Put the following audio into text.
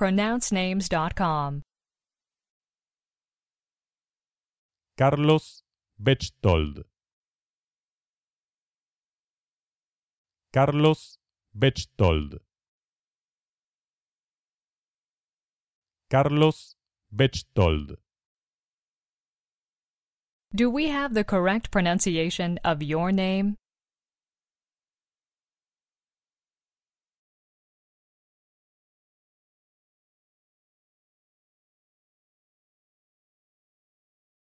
pronouncenames.com. Carlos Bechtold. Carlos Bechtold. Carlos Bechtold. Do we have the correct pronunciation of your name?